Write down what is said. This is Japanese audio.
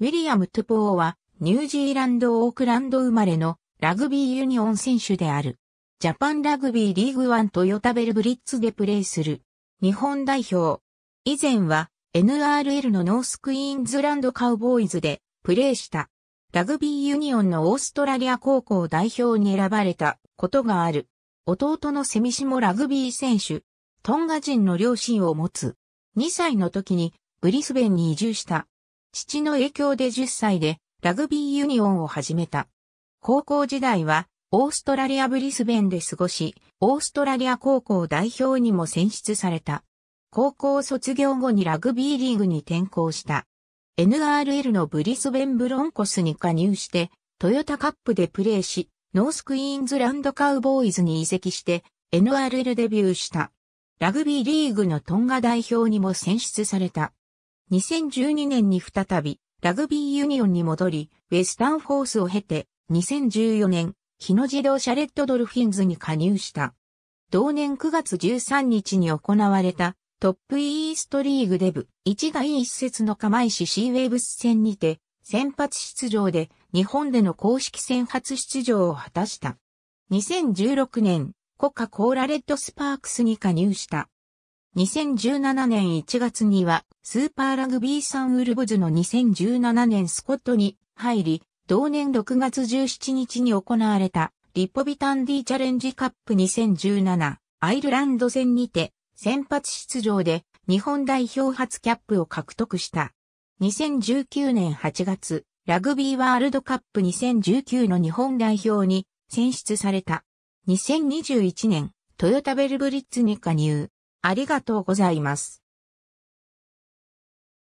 ウィリアム・トゥポーは、ニュージーランド・オークランド生まれのラグビーユニオン選手である。ジャパンラグビーリーグワンとヨタベルブリッツでプレーする。日本代表。以前は NRL のノースクイーンズランドカウボーイズでプレーした。ラグビーユニオンのオーストラリア高校代表に選ばれたことがある。弟のセミシもラグビー選手。トンガ人の両親を持つ。2歳の時にブリスベンに移住した。父の影響で10歳でラグビーユニオンを始めた。高校時代はオーストラリアブリスベンで過ごし、オーストラリア高校代表にも選出された。高校卒業後にラグビーリーグに転校した。NRL のブリスベンブロンコスに加入して、トヨタカップでプレーし、ノースクイーンズランドカウボーイズに移籍して、NRL デビューした。ラグビーリーグのトンガ代表にも選出された。2012年に再び、ラグビーユニオンに戻り、ウェスタンフォースを経て、2014年、日野自動車レッドドルフィンズに加入した。同年9月13日に行われた、トップイーストリーグデブ、1第1節の釜石シーウェーブス戦にて、先発出場で、日本での公式戦初出場を果たした。2016年、コカ・コーラレッドスパークスに加入した。2017年1月にはスーパーラグビーサンウルブズの2017年スコットに入り、同年6月17日に行われたリポビタン D チャレンジカップ2017アイルランド戦にて先発出場で日本代表初キャップを獲得した。2019年8月、ラグビーワールドカップ2019の日本代表に選出された。2021年、トヨタベルブリッツに加入。ありがとうございます。